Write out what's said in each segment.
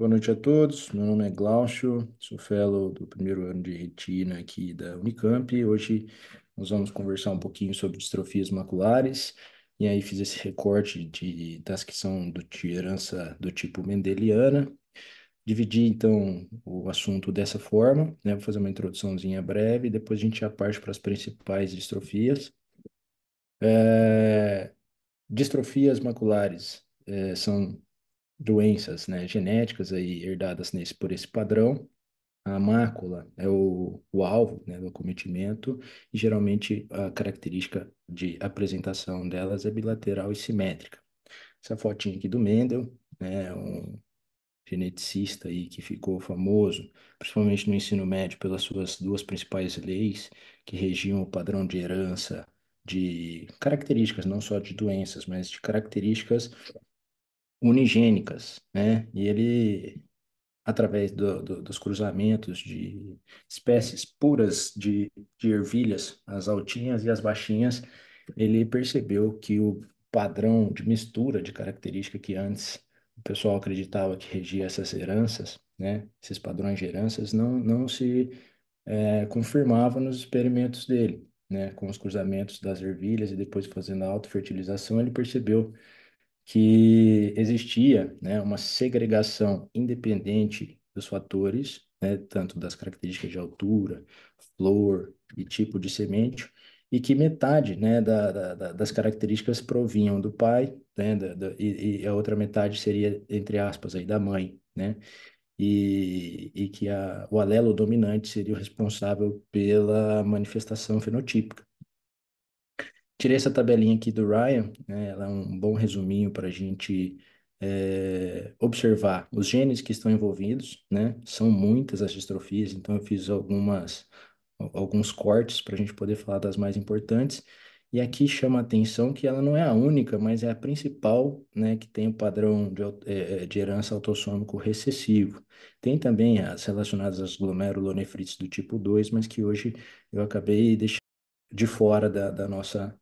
Boa noite a todos. Meu nome é Glaucio, sou fellow do primeiro ano de retina aqui da Unicamp. Hoje nós vamos conversar um pouquinho sobre distrofias maculares. E aí fiz esse recorte de, das que são do, de herança do tipo mendeliana. Dividi então o assunto dessa forma, né? Vou fazer uma introduçãozinha breve, depois a gente já parte para as principais distrofias. É... Distrofias maculares é, são doenças né, genéticas aí herdadas nesse, por esse padrão. A mácula é o, o alvo né, do acometimento e geralmente a característica de apresentação delas é bilateral e simétrica. Essa fotinha aqui do Mendel, né, um geneticista aí que ficou famoso, principalmente no ensino médio, pelas suas duas principais leis que regiam o padrão de herança de características, não só de doenças, mas de características unigênicas, né? E ele, através do, do, dos cruzamentos de espécies puras de, de ervilhas, as altinhas e as baixinhas, ele percebeu que o padrão de mistura de característica que antes o pessoal acreditava que regia essas heranças, né? Esses padrões de heranças não, não se é, confirmava nos experimentos dele, né? Com os cruzamentos das ervilhas e depois fazendo a autofertilização, ele percebeu que existia né, uma segregação independente dos fatores, né, tanto das características de altura, flor e tipo de semente, e que metade né, da, da, das características provinham do pai, né, da, e, e, a outra metade seria, entre aspas, aí, da mãe, né? E, e que a, o alelo dominante seria o responsável pela manifestação fenotípica. Tirei essa tabelinha aqui do Ryan, né? Ela é um bom resuminho para a gente é, observar os genes que estão envolvidos, né? São muitas as distrofias, então eu fiz algumas alguns cortes para a gente poder falar das mais importantes. E aqui chama a atenção que ela não é a única, mas é a principal, né, que tem o padrão de, eh, eh, de herança autossômico recessivo. Tem também as relacionadas às glomerulonefrites do tipo 2, mas que hoje eu acabei deixando de fora da, da nossa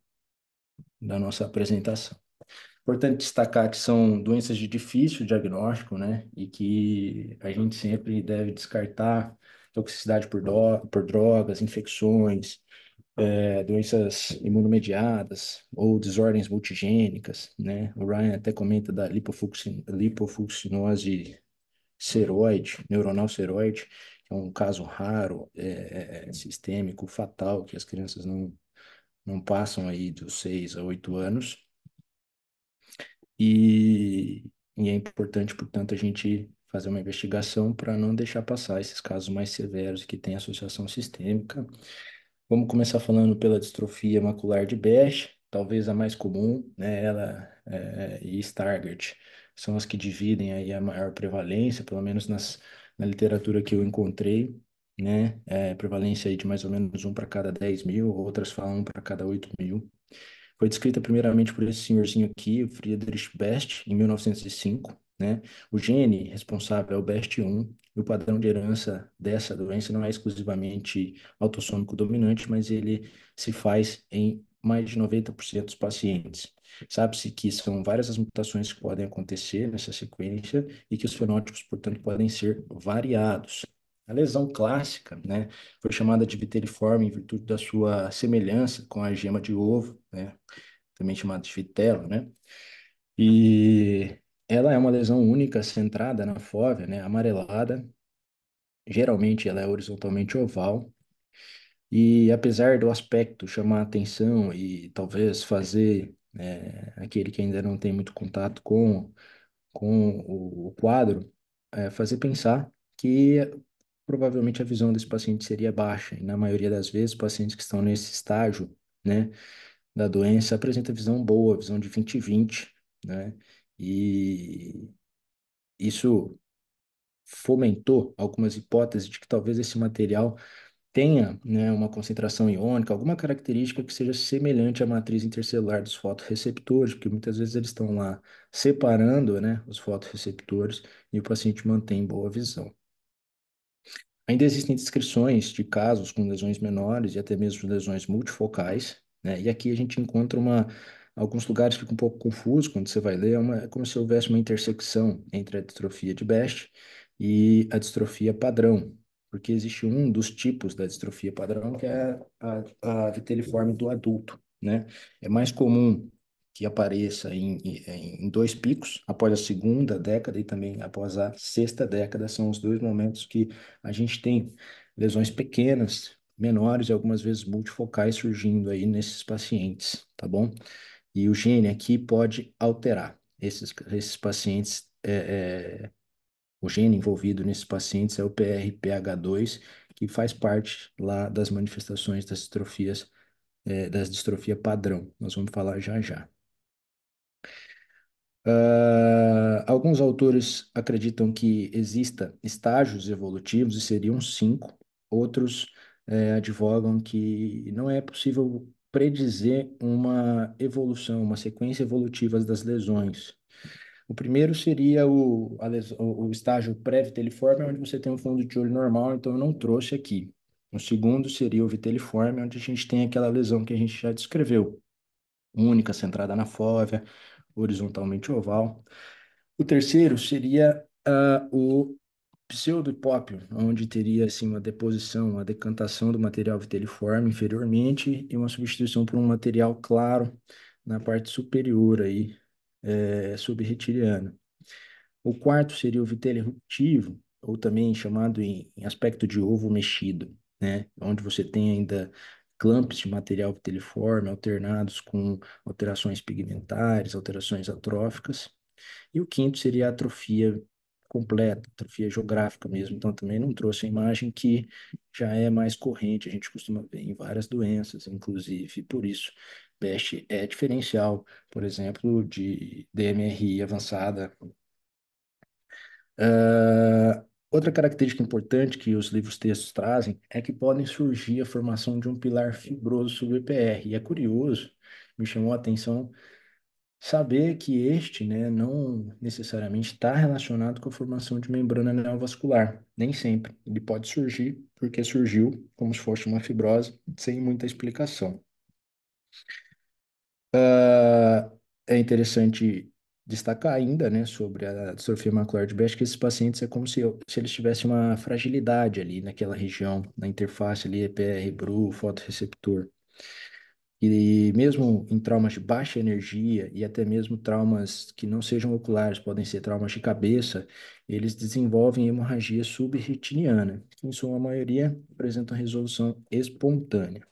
da nossa apresentação. Importante destacar que são doenças de difícil diagnóstico, né? E que a gente sempre deve descartar toxicidade por, por drogas, infecções, é, doenças imunomediadas ou desordens multigênicas, né? O Ryan até comenta da lipofuxinose seroide, neuronal seroide, que é um caso raro, é, é, sistêmico, fatal, que as crianças não não passam aí dos seis a oito anos. E, e é importante, portanto, a gente fazer uma investigação para não deixar passar esses casos mais severos que têm associação sistêmica. Vamos começar falando pela distrofia macular de Best talvez a mais comum, né? Ela é, e Stargardt são as que dividem aí a maior prevalência, pelo menos nas, na literatura que eu encontrei né? É, prevalência aí de mais ou menos um para cada 10 mil, outras falam um para cada 8 mil. Foi descrita primeiramente por esse senhorzinho aqui, o Friedrich Best, em 1905, né? O gene responsável é o BEST1, e o padrão de herança dessa doença não é exclusivamente autossômico dominante, mas ele se faz em mais de 90% dos pacientes. Sabe-se que são várias as mutações que podem acontecer nessa sequência e que os fenótipos, portanto, podem ser variados. A lesão clássica, né, foi chamada de viteriforme em virtude da sua semelhança com a gema de ovo, né, também chamada de vitelo, né, e ela é uma lesão única centrada na fóvea, né, amarelada. Geralmente ela é horizontalmente oval. E apesar do aspecto chamar atenção e talvez fazer é, aquele que ainda não tem muito contato com, com o, o quadro, é, fazer pensar que provavelmente a visão desse paciente seria baixa. E na maioria das vezes, pacientes que estão nesse estágio, né, da doença apresenta visão boa, visão de 20/20, né? E isso fomentou algumas hipóteses de que talvez esse material tenha né, uma concentração iônica, alguma característica que seja semelhante à matriz intercelular dos fotoreceptores, porque muitas vezes eles estão lá separando né, os fotoreceptores e o paciente mantém boa visão. Ainda existem descrições de casos com lesões menores e até mesmo lesões multifocais, né? E aqui a gente encontra uma alguns lugares fica um pouco confuso quando você vai ler, é, uma, é como se houvesse uma intersecção entre a distrofia de Best e a distrofia padrão, porque existe um dos tipos da distrofia padrão que é a, a, a viteliforme do adulto, né? É mais comum que apareça em, em dois picos, após a segunda década e também após a sexta década, são os dois momentos que a gente tem lesões pequenas, menores e algumas vezes multifocais surgindo aí nesses pacientes, tá bom? E o gene aqui pode alterar esses, esses pacientes, é, é, o gene envolvido nesses pacientes é o PRPH2, que faz parte lá das manifestações das distrofias, é, das distrofia padrão. Nós vamos falar já já. Uh, alguns autores acreditam que exista estágios evolutivos e seriam cinco, outros é, advogam que não é possível predizer uma evolução, uma sequência evolutiva das lesões. O primeiro seria o, o estágio pré-vitelliforme, onde você tem um fundo de olho normal, então eu não trouxe aqui. O segundo seria o vitelliforme, onde a gente tem aquela lesão que a gente já descreveu, única, centrada na fóvea, horizontalmente oval. O terceiro seria uh, o pseudopópio, onde teria assim uma deposição, uma decantação do material viteliforme inferiormente e uma substituição por um material claro na parte superior aí é, eh, subretiliana. O quarto seria o vitélio eruptivo, ou também chamado em, em aspecto de ovo mexido, né? Onde você tem ainda clamps de material teliforme alternados com alterações pigmentares, alterações atróficas. E o quinto seria a atrofia completa, atrofia geográfica mesmo. Então, também não trouxe a imagem que já é mais corrente, a gente costuma ver em várias doenças, inclusive. Por isso, BEST é diferencial, por exemplo, de DMRI avançada. Uh, Outra característica importante que os livros-textos trazem é que podem surgir a formação de um pilar fibroso sobre o EPR. E é curioso, me chamou a atenção saber que este né, não necessariamente está relacionado com a formação de membrana neovascular, nem sempre. Ele pode surgir porque surgiu como se fosse uma fibrose, sem muita explicação. Uh, é interessante destacar ainda, né, sobre a distrofia macular de Brecht, que esses pacientes é como se, se eles tivessem uma fragilidade ali naquela região, na interface ali, EPR, BRU, fotoreceptor. E mesmo em traumas de baixa energia e até mesmo traumas que não sejam oculares, podem ser traumas de cabeça, eles desenvolvem hemorragia subretiniana, que em sua maioria apresentam resolução espontânea.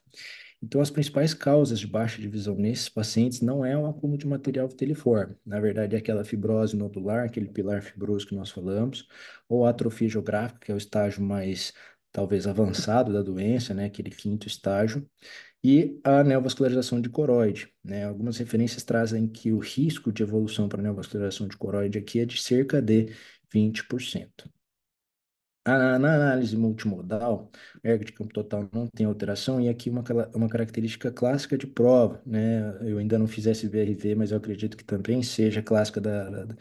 Então, as principais causas de baixa divisão nesses pacientes não é o acúmulo de material viteliforme, na verdade é aquela fibrose nodular, aquele pilar fibroso que nós falamos, ou atrofia geográfica, que é o estágio mais talvez avançado da doença, né, aquele quinto estágio, e a neovascularização de coroide. Né? Algumas referências trazem que o risco de evolução para neovascularização de coroide aqui é de cerca de 20%. Na análise multimodal, o de campo total não tem alteração, e aqui uma, uma característica clássica de prova, né? Eu ainda não fiz SBRV, mas eu acredito que também seja clássica da, da,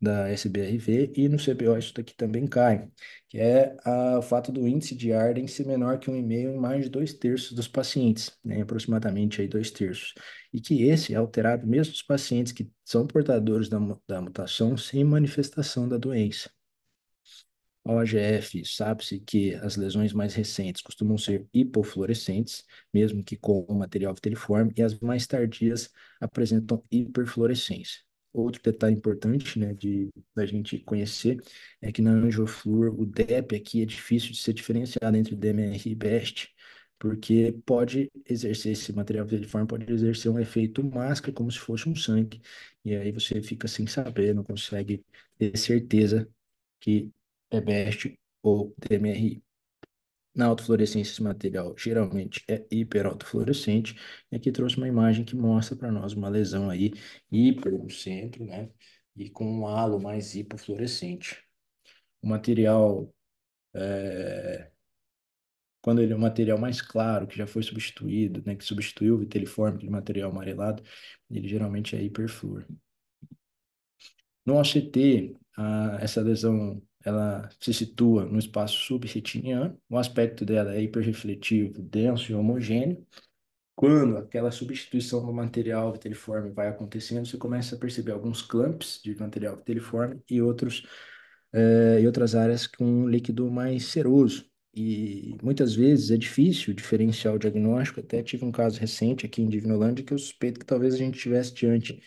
da SBRV, e no CBO isso daqui também cai, que é a, o fato do índice de Arden ser menor que 1,5 em mais de dois terços dos pacientes, né? Aproximadamente aí dois terços. E que esse é alterado mesmo dos pacientes que são portadores da, da mutação sem manifestação da doença. A OGF sabe-se que as lesões mais recentes costumam ser hipofluorescentes, mesmo que com o material vitelliforme, e as mais tardias apresentam hiperfluorescência. Outro detalhe importante né, de, da gente conhecer é que na angioflúor, o DEP aqui é difícil de ser diferenciado entre DMR e BEST, porque pode exercer esse material vitelliforme, pode exercer um efeito máscara, como se fosse um sangue, e aí você fica sem saber, não consegue ter certeza que EBEST ou DMRI. Na autofluorescência, esse material geralmente é hiperautofluorescente. E aqui trouxe uma imagem que mostra para nós uma lesão aí hiper no centro, né? E com um halo mais hipofluorescente. O material, é... quando ele é um material mais claro, que já foi substituído, né? Que substituiu o viteliforme, aquele material amarelado, ele geralmente é hiperfluor. No OCT, a... essa lesão ela se situa no espaço subretiniano, o aspecto dela é hiperrefletivo, denso e homogêneo. Quando aquela substituição do material viteriforme vai acontecendo, você começa a perceber alguns clumps de material viteriforme e outros eh, e outras áreas com um líquido mais seroso. E muitas vezes é difícil diferenciar o diagnóstico. Até tive um caso recente aqui em Divinolândia que eu suspeito que talvez a gente estivesse diante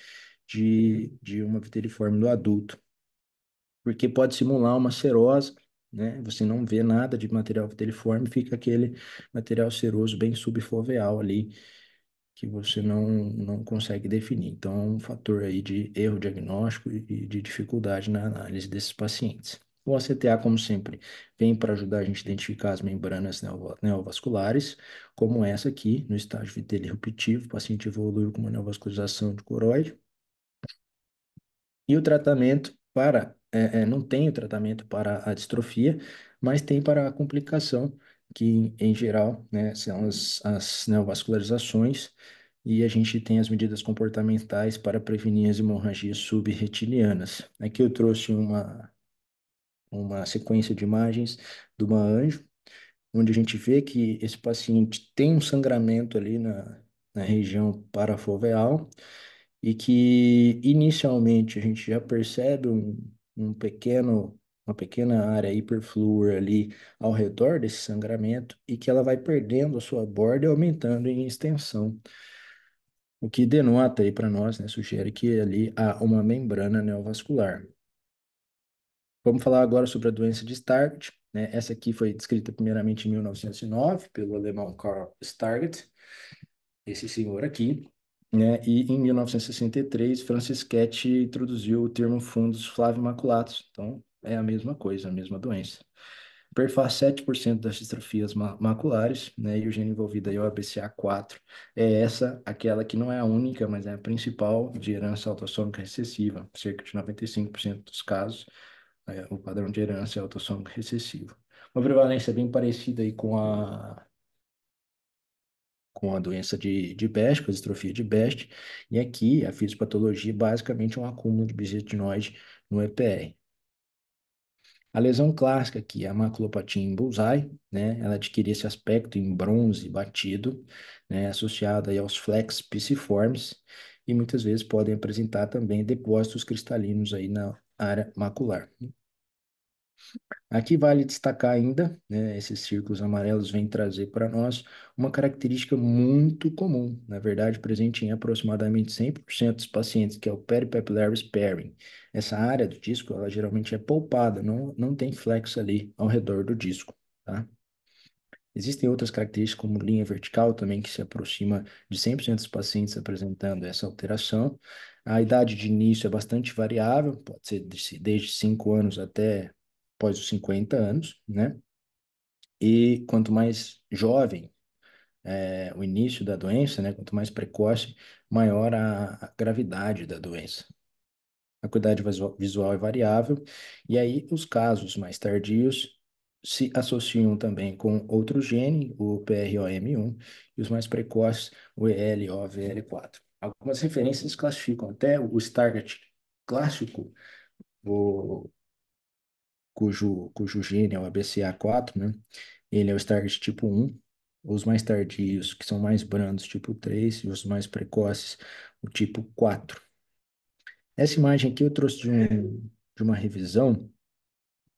de, de uma viteriforme do adulto porque pode simular uma cerose, né? Você não vê nada de material viteliforme, fica aquele material seroso bem subfoveal ali, que você não, não consegue definir. Então, é um fator aí de erro diagnóstico e de dificuldade na análise desses pacientes. O ACTA, como sempre, vem para ajudar a gente a identificar as membranas neovasculares, como essa aqui, no estágio vitelirruptivo, o paciente evoluiu com uma neovascularização de coroide. E o tratamento para é, é, não tem o tratamento para a distrofia, mas tem para a complicação, que em geral né, são as, as neovascularizações, e a gente tem as medidas comportamentais para prevenir as hemorragias subretinianas. Aqui eu trouxe uma, uma sequência de imagens de uma anjo, onde a gente vê que esse paciente tem um sangramento ali na, na região parafoveal, e que inicialmente a gente já percebe um, um pequeno, uma pequena área hiperflúor ali ao redor desse sangramento e que ela vai perdendo a sua borda e aumentando em extensão. O que denota aí para nós, né, sugere que ali há uma membrana neovascular. Vamos falar agora sobre a doença de Stargardt. Né? Essa aqui foi descrita primeiramente em 1909 pelo alemão Karl Stargardt, esse senhor aqui né? E em 1963, Francis introduziu o termo Flávio maculatos. Então, é a mesma coisa, a mesma doença. Perfaz 7% das distrofias maculares, né? E o gene envolvido aí é o ABCA4. É essa, aquela que não é a única, mas é a principal de herança autossômica recessiva. Cerca de 95% dos casos, é, o padrão de herança é autossômico recessivo. Uma prevalência bem parecida aí com a com a doença de, de Best, com a distrofia de Best, e aqui a fisiopatologia é basicamente é um acúmulo de bisretinoide no EPR. A lesão clássica aqui é a maculopatia em bullseye, né? Ela adquire esse aspecto em bronze batido, né? Associada aos flex pisiformes e muitas vezes podem apresentar também depósitos cristalinos aí na área macular. Aqui vale destacar ainda, né, esses círculos amarelos vêm trazer para nós uma característica muito comum, na verdade presente em aproximadamente 100% dos pacientes, que é o peripapillary sparing. Essa área do disco, ela geralmente é poupada, não, não tem flexo ali ao redor do disco, tá? Existem outras características, como linha vertical também, que se aproxima de 100% dos pacientes apresentando essa alteração. A idade de início é bastante variável, pode ser desde 5 anos até após os 50 anos, né? E quanto mais jovem é, o início da doença, né? Quanto mais precoce, maior a, a gravidade da doença. A acuidade visual é variável, e aí os casos mais tardios se associam também com outro gene, o PROM1, e os mais precoces, o ELOVL4. Algumas referências classificam até o Stargardt clássico, o cujo, cujo gene é o ABCA4, né? Ele é o Stargate tipo 1. Os mais tardios, que são mais brandos, tipo 3, e os mais precoces, o tipo 4. Essa imagem aqui eu trouxe de, um, de uma revisão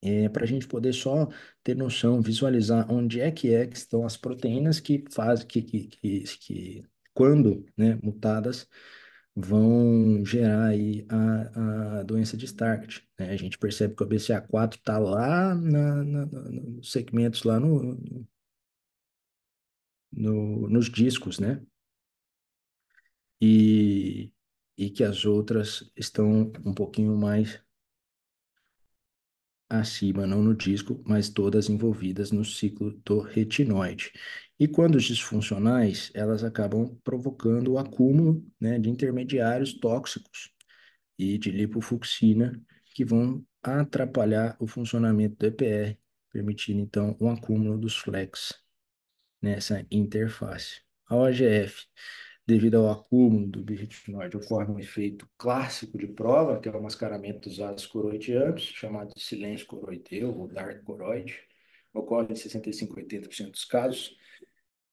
é, para a gente poder só ter noção, visualizar onde é que é que estão as proteínas que fazem, que, que, que, que quando né, mutadas, vão gerar aí a, a doença de Stargardt, né? A gente percebe que o BCA4 está lá na, na, nos segmentos, lá no, no, nos discos, né? E, e que as outras estão um pouquinho mais acima, não no disco, mas todas envolvidas no ciclo do retinoide. E quando os disfuncionais, elas acabam provocando o acúmulo, né, de intermediários tóxicos e de lipofuxina, que vão atrapalhar o funcionamento do EPR, permitindo então o um acúmulo dos flex nessa interface. A OGF, devido ao acúmulo do birretinoide, ocorre um efeito clássico de prova, que é o mascaramento dos vasos coroidianos, chamado de silêncio coroideu ou dark coroide. Ocorre em 65 a 80% dos casos,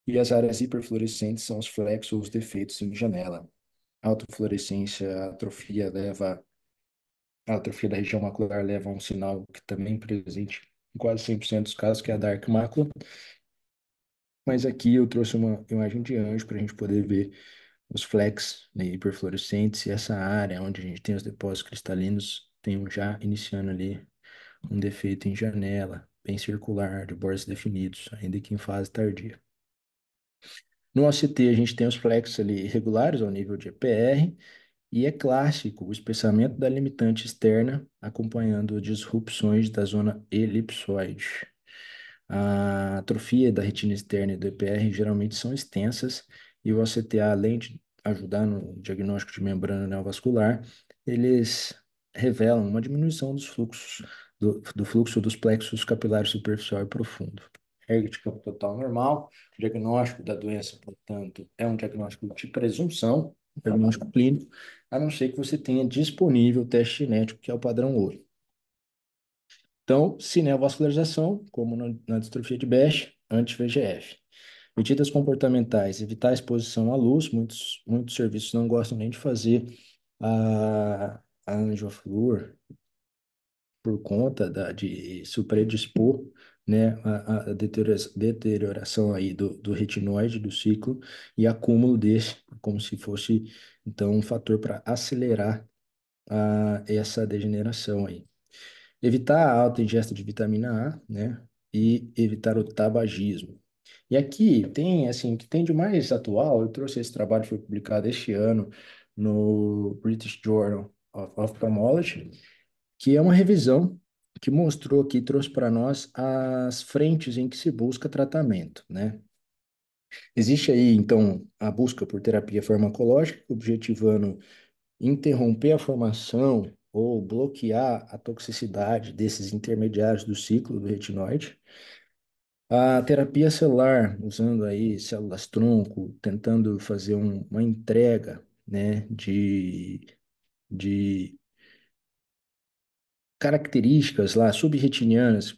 e as áreas hiperfluorescentes são os flecos ou os defeitos em janela. A autofluorescência, a atrofia leva a atrofia da região macular leva a um sinal que também é presente em quase 100% dos casos, que é a dark macula. Mas aqui eu trouxe uma imagem de anjo para a gente poder ver os flex né, hiperfluorescentes e essa área onde a gente tem os depósitos cristalinos tem um já iniciando ali um defeito em janela, bem circular, de bordas definidos, ainda que em fase tardia. No OCT, a gente tem os flexos ali irregulares ao nível de EPR, e é clássico o espessamento da limitante externa acompanhando disrupções da zona elipsoide. A atrofia da retina externa e do EPR geralmente são extensas, e o OCTA, além de ajudar no diagnóstico de membrana neovascular, eles revelam uma diminuição dos fluxos do, do fluxo dos plexos capilares superficial e profundo regra de campo total normal. O diagnóstico da doença, portanto, é um diagnóstico de presunção, um diagnóstico clínico, a não ser que você tenha disponível o teste genético, que é o padrão ouro. Então, cineovascularização, como na, distrofia de Besch, anti-VGF. Medidas comportamentais, evitar a exposição à luz, muitos, muitos serviços não gostam nem de fazer a, a angioflúor por conta da, de se predispor né, a, a deterioração aí do, do retinoide, do ciclo, e acúmulo desse, como se fosse, então, um fator para acelerar a, essa degeneração aí. Evitar a alta ingesta de vitamina A, né, e evitar o tabagismo. E aqui tem, assim, o que tem de mais atual, eu trouxe esse trabalho, foi publicado este ano no British Journal of Ophthalmology, que é uma revisão que mostrou aqui, trouxe para nós as frentes em que se busca tratamento, né? Existe aí, então, a busca por terapia farmacológica, objetivando interromper a formação ou bloquear a toxicidade desses intermediários do ciclo do retinoide. A terapia celular, usando aí células-tronco, tentando fazer um, uma entrega né, de, de características lá subretinianas,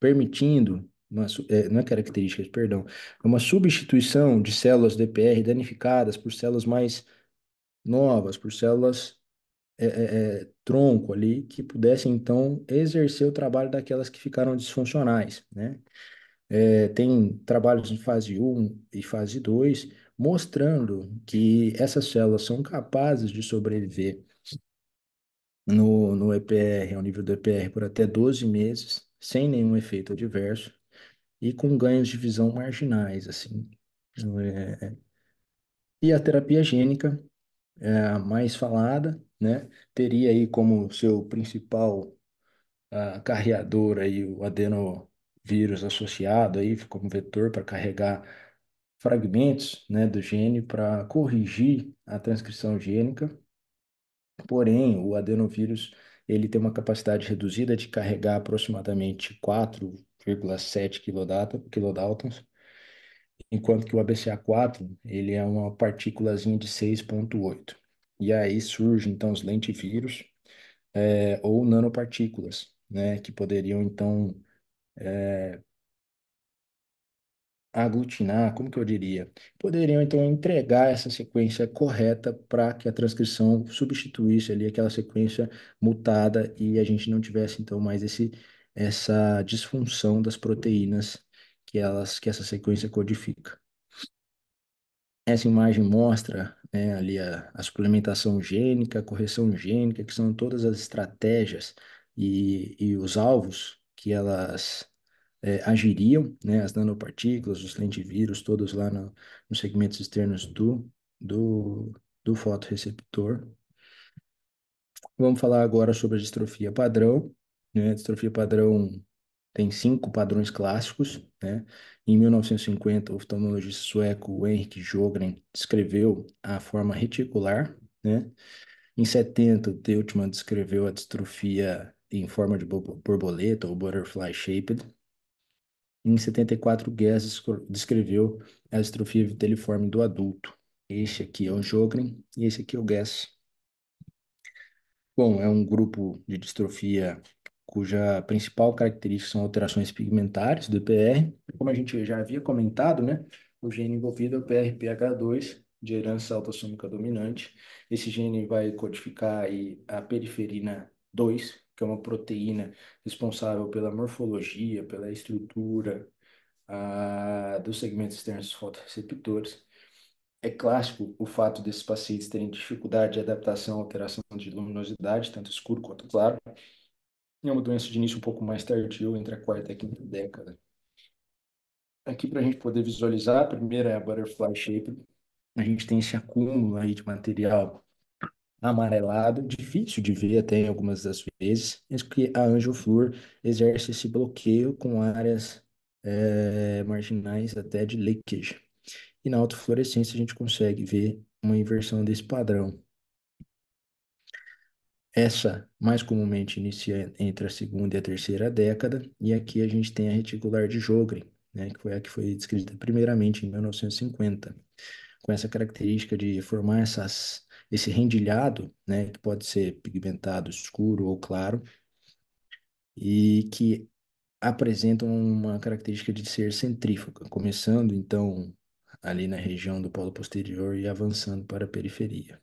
permitindo uma, é, não é características, perdão, uma substituição de células DPR danificadas por células mais novas, por células é, é, é, tronco ali, que pudessem então exercer o trabalho daquelas que ficaram disfuncionais, né? É, tem trabalhos em fase 1 e fase 2 mostrando que essas células são capazes de sobreviver no, no EPR, ao nível do EPR, por até 12 meses, sem nenhum efeito adverso e com ganhos de visão marginais, assim. É... é. E a terapia gênica, é, mais falada, né, teria aí como seu principal uh, carreador aí o adenovírus associado aí como vetor para carregar fragmentos, né, do gene para corrigir a transcrição gênica Porém, o adenovírus ele tem uma capacidade reduzida de carregar aproximadamente 4,7 quilodaltons, enquanto que o ABCA4 ele é uma partículazinha de 6,8. E aí surgem então os lentivírus é, ou nanopartículas, né, que poderiam então é, aglutinar, como que eu diria? Poderiam então entregar essa sequência correta para que a transcrição substituísse ali aquela sequência mutada e a gente não tivesse então mais esse essa disfunção das proteínas que elas que essa sequência codifica. Essa imagem mostra né, ali a, a suplementação gênica, a correção gênica, que são todas as estratégias e, e os alvos que elas é, agiriam, né, as nanopartículas, os lentivírus, todos lá no, nos segmentos externos do, do, do fotoreceptor. Vamos falar agora sobre a distrofia padrão. Né? A distrofia padrão tem cinco padrões clássicos. Né? Em 1950, o oftalmologista sueco Henrik Jogren descreveu a forma reticular. Né? Em 70, Deutschmann descreveu a distrofia em forma de borboleta ou butterfly shaped. Em 74, Guess descreveu a distrofia viteliforme do adulto. Este aqui é o Jogren e esse aqui é o Guess. Bom, é um grupo de distrofia cuja principal característica são alterações pigmentares do EPR. Como a gente já havia comentado, né, o gene envolvido é o PRPH2, de herança autossômica dominante. Esse gene vai codificar aí a periferina 2, que é uma proteína responsável pela morfologia, pela estrutura ah, dos segmentos externos fotoreceptores. É clássico o fato desses pacientes terem dificuldade de adaptação à alteração de luminosidade, tanto escuro quanto claro. É uma doença de início um pouco mais tardio, entre a quarta e a quinta década. Aqui, para a gente poder visualizar, a primeira é a butterfly shape. A gente tem esse acúmulo aí de material amarelado, difícil de ver até em algumas das vezes, mas que a Anjo Flor exerce esse bloqueio com áreas é, marginais até de leakage. E na autofluorescência a gente consegue ver uma inversão desse padrão. Essa mais comumente inicia entre a segunda e a terceira década, e aqui a gente tem a reticular de Jogren, né, que foi a que foi descrita primeiramente em 1950, com essa característica de formar essas esse rendilhado, né, que pode ser pigmentado escuro ou claro, e que apresentam uma característica de ser centrífuga, começando então ali na região do polo posterior e avançando para a periferia.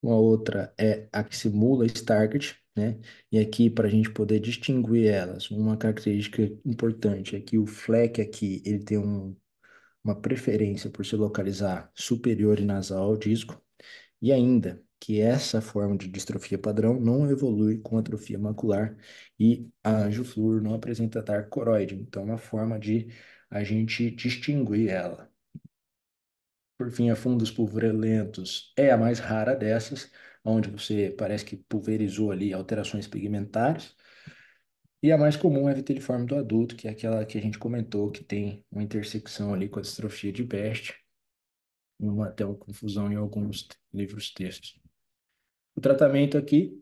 Uma outra é a que simula Stargate, né? E aqui, para a gente poder distinguir elas, uma característica importante é que o fleck aqui, ele tem um, uma preferência por se localizar superior e nasal ao disco, e ainda que essa forma de distrofia padrão não evolui com atrofia macular e a angioflúor não apresenta dar coroide. Então, é uma forma de a gente distinguir ela. Por fim, a fundos pulverulentos é a mais rara dessas, onde você parece que pulverizou ali alterações pigmentares. E a mais comum é a viteliforme do adulto, que é aquela que a gente comentou, que tem uma intersecção ali com a distrofia de Best, uma até uma confusão em alguns livros textos. O tratamento aqui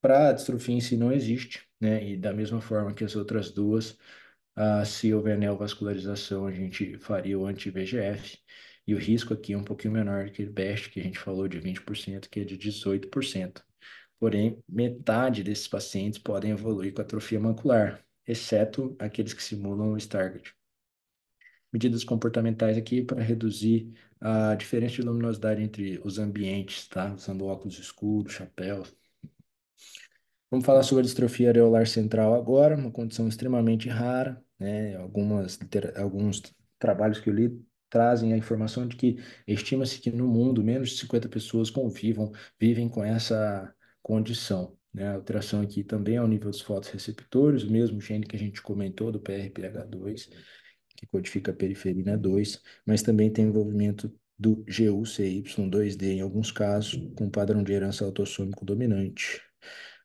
para a distrofia em si não existe, né? E da mesma forma que as outras duas, ah, se houver neovascularização, a gente faria o anti-VGF. E o risco aqui é um pouquinho menor que o BEST, que a gente falou de 20%, que é de 18%. Porém, metade desses pacientes podem evoluir com atrofia macular, exceto aqueles que simulam o Stargardt medidas comportamentais aqui para reduzir a diferença de luminosidade entre os ambientes, tá? Usando óculos escuros, chapéu. Vamos falar sobre a distrofia areolar central agora, uma condição extremamente rara, né? Algumas, alguns trabalhos que eu li trazem a informação de que estima-se que no mundo menos de 50 pessoas convivam, vivem com essa condição. Né? A alteração aqui também ao nível dos fotoreceptores, o mesmo gene que a gente comentou do PRPH2 que codifica a periferina 2, mas também tem envolvimento do GUCY2D em alguns casos, com padrão de herança autossômico dominante.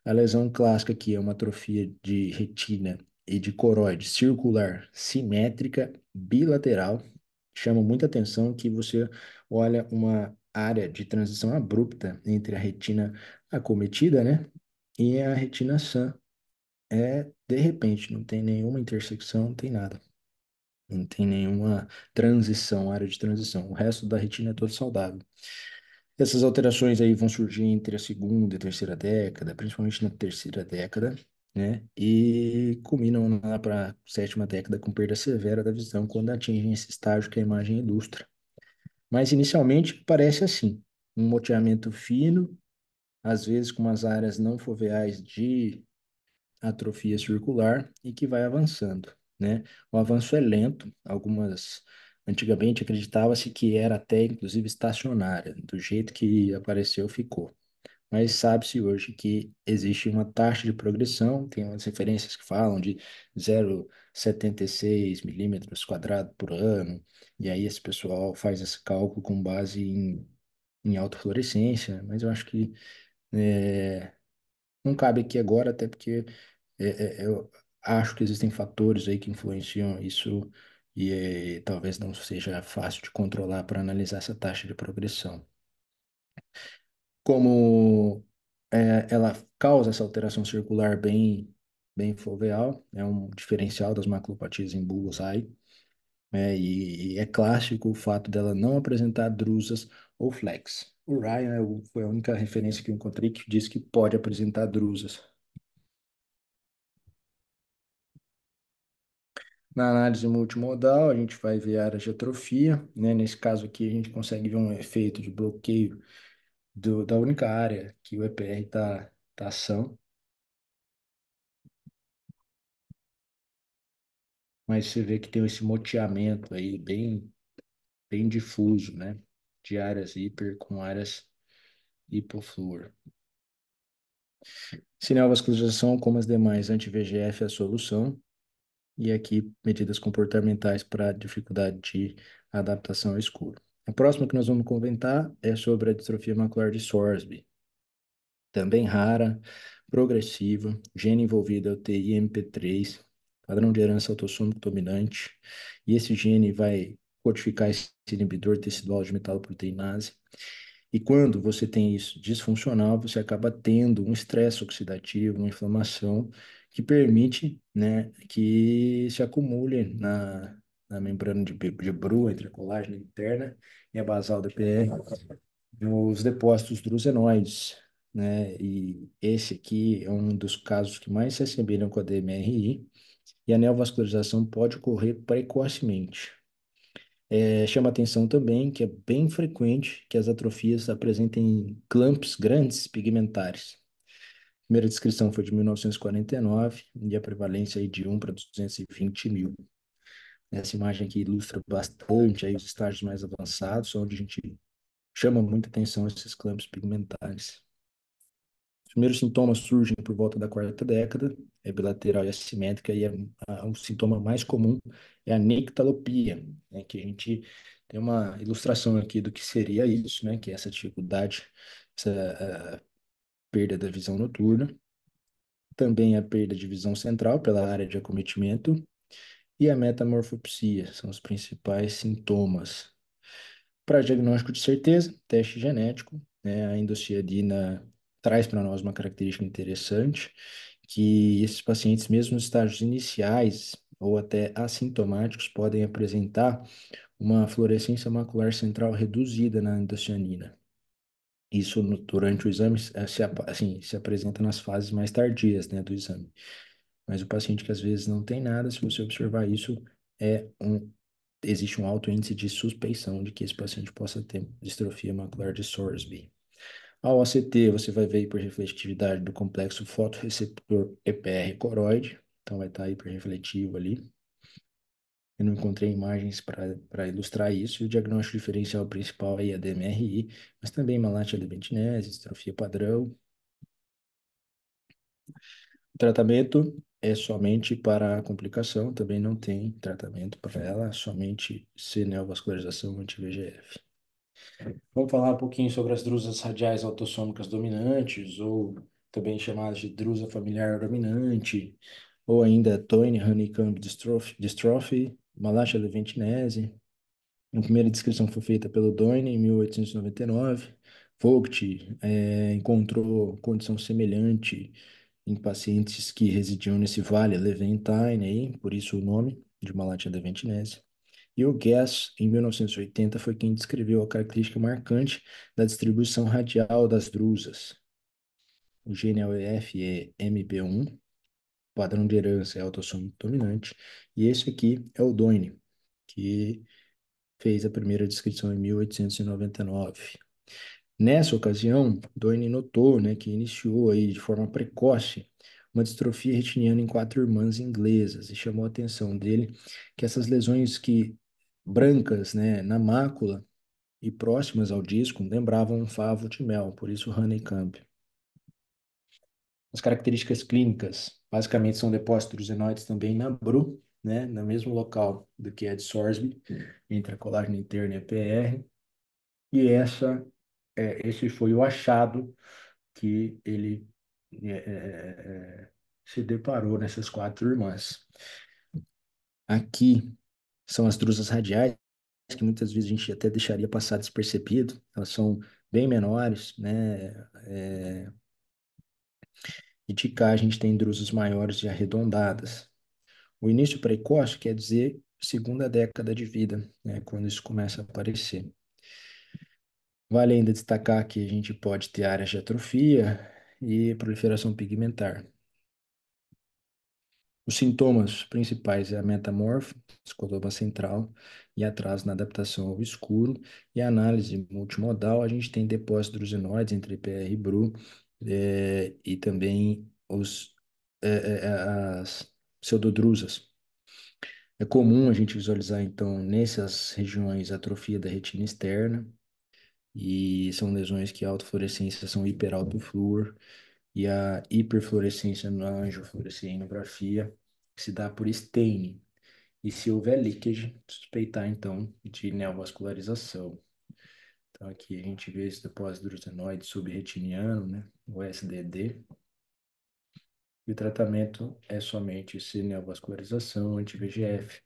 A lesão clássica aqui é uma atrofia de retina e de coroide circular, simétrica, bilateral. Chama muita atenção que você olha uma área de transição abrupta entre a retina acometida, né? E a retina sã. É de repente, não tem nenhuma intersecção, não tem nada. Não tem nenhuma transição, área de transição. O resto da retina é todo saudável. Essas alterações aí vão surgir entre a segunda e a terceira década, principalmente na terceira década, né? E culminam lá para a sétima década com perda severa da visão quando atingem esse estágio que é a imagem ilustra. Mas inicialmente parece assim, um moteamento fino, às vezes com as áreas não foveais de atrofia circular e que vai avançando né? O avanço é lento, algumas antigamente acreditava-se que era até inclusive estacionária, do jeito que apareceu ficou. Mas sabe-se hoje que existe uma taxa de progressão, tem umas referências que falam de 0,76 milímetros quadrado por ano, e aí esse pessoal faz esse cálculo com base em, em autofluorescência, mas eu acho que é, não cabe aqui agora, até porque é, é, acho que existem fatores aí que influenciam isso e eh, talvez não seja fácil de controlar para analisar essa taxa de progressão. Como eh, ela causa essa alteração circular bem, bem foveal, é um diferencial das maculopatias em bullseye, né? e, e é clássico o fato dela não apresentar drusas ou flex. O Ryan é foi a única referência que eu encontrei que diz que pode apresentar drusas, Na análise multimodal, a gente vai ver áreas de atrofia, né? Nesse caso aqui, a gente consegue ver um efeito de bloqueio do, da única área que o EPR está tá ação. Mas você vê que tem esse moteamento aí bem, bem difuso, né? De áreas hiper com áreas hipofluor. Sinal vascularização, como as demais anti-VGF, é a solução e aqui medidas comportamentais para dificuldade de adaptação ao escuro. A próxima que nós vamos comentar é sobre a distrofia macular de Sorsby. Também rara, progressiva, gene envolvido é o TIMP3, padrão de herança autossômico dominante, e esse gene vai codificar esse inibidor tecidual de metaloproteinase. E quando você tem isso disfuncional, você acaba tendo um estresse oxidativo, uma inflamação, que permite né, que se acumule na, na membrana de, de Brua, entre a colágena interna e a basal do EPR, os depósitos drusenoides. Né? E esse aqui é um dos casos que mais se assemelham com a DMRI, e a neovascularização pode ocorrer precocemente. É, chama atenção também que é bem frequente que as atrofias apresentem clumps grandes pigmentares, primeira descrição foi de 1949 e a prevalência aí de 1 para 220 mil. Essa imagem aqui ilustra bastante aí os estágios mais avançados, onde a gente chama muita atenção esses clamps pigmentares. Os primeiros sintomas surgem por volta da quarta década, é bilateral e assimétrica, e é, um ah, sintoma mais comum é a nictalopia, né, que a gente tem uma ilustração aqui do que seria isso, né, que é essa dificuldade, essa ah, perda da visão noturna, também a perda de visão central pela área de acometimento e a metamorfopsia, são os principais sintomas. Para diagnóstico de certeza, teste genético, né, a indociadina traz para nós uma característica interessante, que esses pacientes, mesmo nos estágios iniciais ou até assintomáticos, podem apresentar uma fluorescência macular central reduzida na indocianina. Isso no, durante o exame se, eh, assim, se apresenta nas fases mais tardias, né, do exame. Mas o paciente que às vezes não tem nada, se você observar isso, é um, existe um alto índice de suspeição de que esse paciente possa ter distrofia macular de Sorsby. Ao OCT, você vai ver hiperrefletividade do complexo fotoreceptor EPR coroide, então vai estar tá hiperrefletivo ali. Eu não encontrei imagens para ilustrar isso. E o diagnóstico diferencial principal aí é a DMRI, mas também malate lebentinese, estrofia padrão. O tratamento é somente para a complicação, também não tem tratamento para ela, somente neovascularização anti-VGF. Vamos falar um pouquinho sobre as drusas radiais autossômicas dominantes, ou também chamadas de drusa familiar dominante, ou ainda Tony Honeycomb Dystrophy, dystrophy Malacha Leventinese. A primeira descrição foi feita pelo Doine em 1899. Vogt é, encontrou condição semelhante em pacientes que residiam nesse vale Leventine, aí, por isso o nome de Malacha Leventinese. E o Guess, em 1980, foi quem descreveu a característica marcante da distribuição radial das drusas. O gene AUF é MB1, padrão de herança é autossômico dominante, e esse aqui é o Doine, que fez a primeira descrição em 1899. Nessa ocasião, Doine notou né, que iniciou aí de forma precoce uma distrofia retiniana em quatro irmãs inglesas e chamou a atenção dele que essas lesões que brancas né, na mácula e próximas ao disco lembravam um favo de mel, por isso Honeycomb. As características clínicas, basicamente, são depósitos drusenoides também na BRU, né, no mesmo local do que é de Sorsby, entre a colágena interna e a PR. E essa, é, esse foi o achado que ele é, é, é, se deparou nessas quatro irmãs. Aqui são as drusas radiais, que muitas vezes a gente até deixaria passar despercebido, elas são bem menores, né? É, e de cá a gente tem drusas maiores e arredondadas. O início precoce quer dizer segunda década de vida, né, quando isso começa a aparecer. Vale ainda destacar que a gente pode ter áreas de atrofia e proliferação pigmentar. Os sintomas principais é a metamorfose, escotoma central e atraso na adaptação ao escuro. E a análise multimodal, a gente tem depósitos drusinoides entre PR e BRU é, e também os, é, as pseudodrusas. É comum a gente visualizar, então, nessas regiões, atrofia da retina externa, e são lesões que a autofluorescência são hiperautofluor, e a hiperfluorescência na angiofluorescenografia se dá por staining. E se houver leakage, suspeitar, então, de neovascularização. Então tá, aqui a gente vê esse depósito drusenoide subretiniano, né? O SDD. E o tratamento é somente cineovascularização, anti-VGF.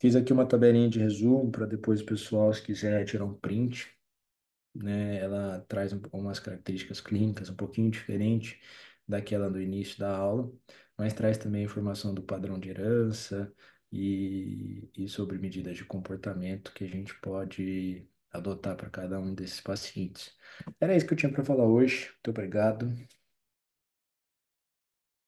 Fiz aqui uma tabelinha de resumo para depois o pessoal, se quiser, tirar um print. Né? Ela traz algumas características clínicas um pouquinho diferente daquela do início da aula, mas traz também informação do padrão de herança e, e sobre medidas de comportamento que a gente pode adotar para cada um desses pacientes. Era isso que eu tinha para falar hoje. Muito obrigado.